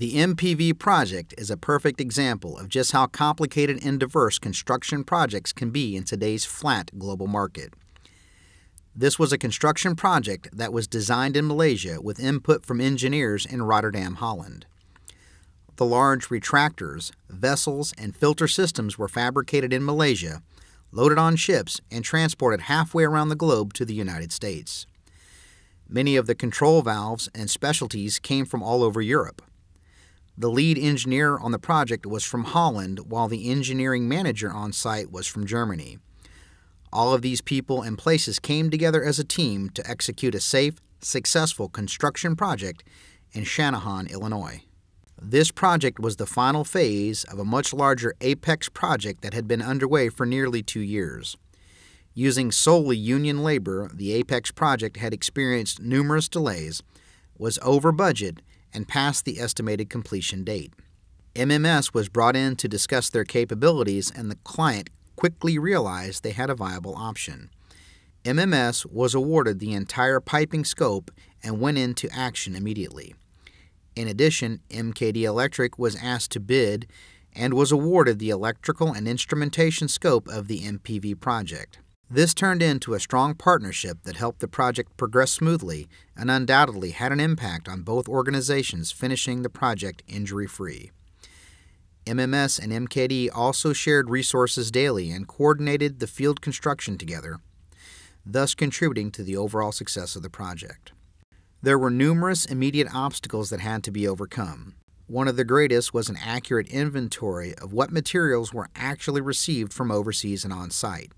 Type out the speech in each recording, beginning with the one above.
The MPV project is a perfect example of just how complicated and diverse construction projects can be in today's flat global market. This was a construction project that was designed in Malaysia with input from engineers in Rotterdam, Holland. The large retractors, vessels, and filter systems were fabricated in Malaysia, loaded on ships, and transported halfway around the globe to the United States. Many of the control valves and specialties came from all over Europe. The lead engineer on the project was from Holland, while the engineering manager on site was from Germany. All of these people and places came together as a team to execute a safe, successful construction project in Shanahan, Illinois. This project was the final phase of a much larger Apex project that had been underway for nearly two years. Using solely union labor, the Apex project had experienced numerous delays, was over budget, and past the estimated completion date. MMS was brought in to discuss their capabilities, and the client quickly realized they had a viable option. MMS was awarded the entire piping scope and went into action immediately. In addition, MKD Electric was asked to bid and was awarded the electrical and instrumentation scope of the MPV project. This turned into a strong partnership that helped the project progress smoothly and undoubtedly had an impact on both organizations finishing the project injury free. MMS and MKD also shared resources daily and coordinated the field construction together, thus contributing to the overall success of the project. There were numerous immediate obstacles that had to be overcome. One of the greatest was an accurate inventory of what materials were actually received from overseas and on site.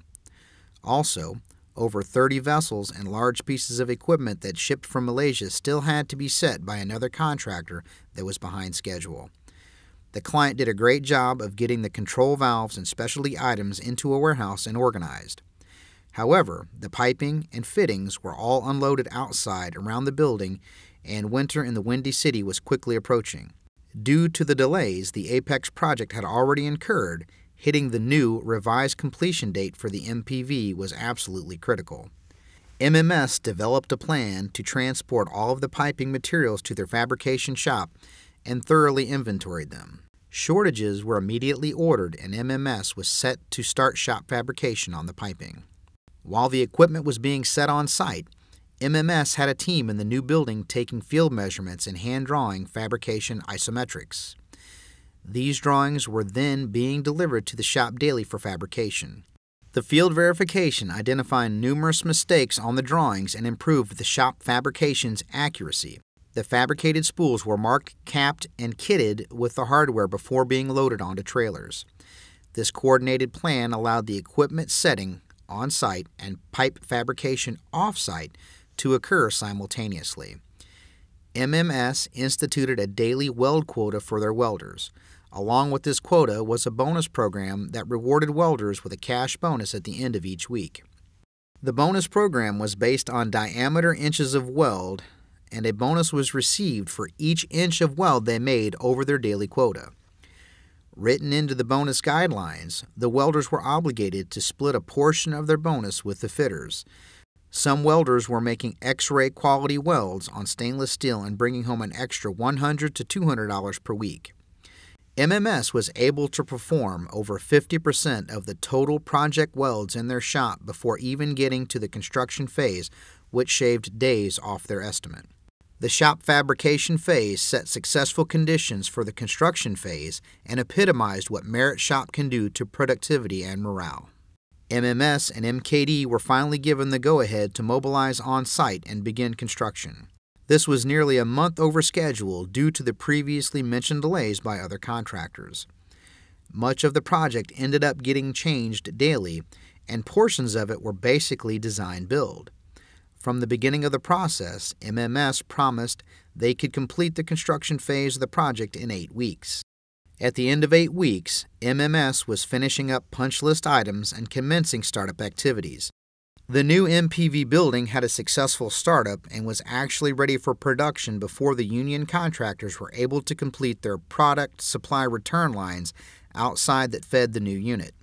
Also, over 30 vessels and large pieces of equipment that shipped from Malaysia still had to be set by another contractor that was behind schedule. The client did a great job of getting the control valves and specialty items into a warehouse and organized. However, the piping and fittings were all unloaded outside around the building, and winter in the Windy City was quickly approaching. Due to the delays the Apex project had already incurred, hitting the new revised completion date for the MPV was absolutely critical. MMS developed a plan to transport all of the piping materials to their fabrication shop and thoroughly inventoried them. Shortages were immediately ordered and MMS was set to start shop fabrication on the piping. While the equipment was being set on site, MMS had a team in the new building taking field measurements and hand drawing fabrication isometrics. These drawings were then being delivered to the shop daily for fabrication. The field verification identified numerous mistakes on the drawings and improved the shop fabrication's accuracy. The fabricated spools were marked, capped, and kitted with the hardware before being loaded onto trailers. This coordinated plan allowed the equipment setting on site and pipe fabrication off site to occur simultaneously. MMS instituted a daily weld quota for their welders. Along with this quota was a bonus program that rewarded welders with a cash bonus at the end of each week. The bonus program was based on diameter inches of weld, and a bonus was received for each inch of weld they made over their daily quota. Written into the bonus guidelines, the welders were obligated to split a portion of their bonus with the fitters. Some welders were making x ray quality welds on stainless steel and bringing home an extra $100 to $200 per week. MMS was able to perform over 50% of the total project welds in their shop before even getting to the construction phase, which shaved days off their estimate. The shop fabrication phase set successful conditions for the construction phase and epitomized what Merit Shop can do to productivity and morale. MMS and MKD were finally given the go ahead to mobilize on site and begin construction. This was nearly a month over schedule due to the previously mentioned delays by other contractors. Much of the project ended up getting changed daily, and portions of it were basically design build. From the beginning of the process, MMS promised they could complete the construction phase of the project in eight weeks. At the end of eight weeks, MMS was finishing up punch list items and commencing startup activities. The new MPV building had a successful startup and was actually ready for production before the union contractors were able to complete their product supply return lines outside that fed the new unit.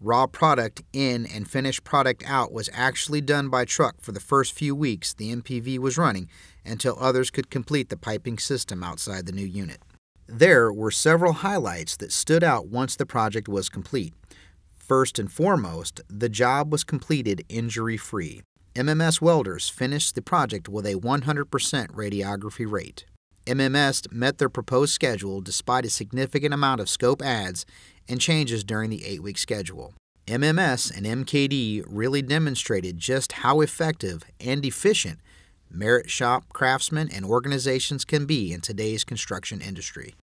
Raw product in and finished product out was actually done by truck for the first few weeks the MPV was running until others could complete the piping system outside the new unit. There were several highlights that stood out once the project was complete. First and foremost, the job was completed injury free. MMS welders finished the project with a 100% radiography rate. MMS met their proposed schedule despite a significant amount of scope adds and changes during the eight week schedule. MMS and MKD really demonstrated just how effective and efficient merit shop craftsmen and organizations can be in today's construction industry.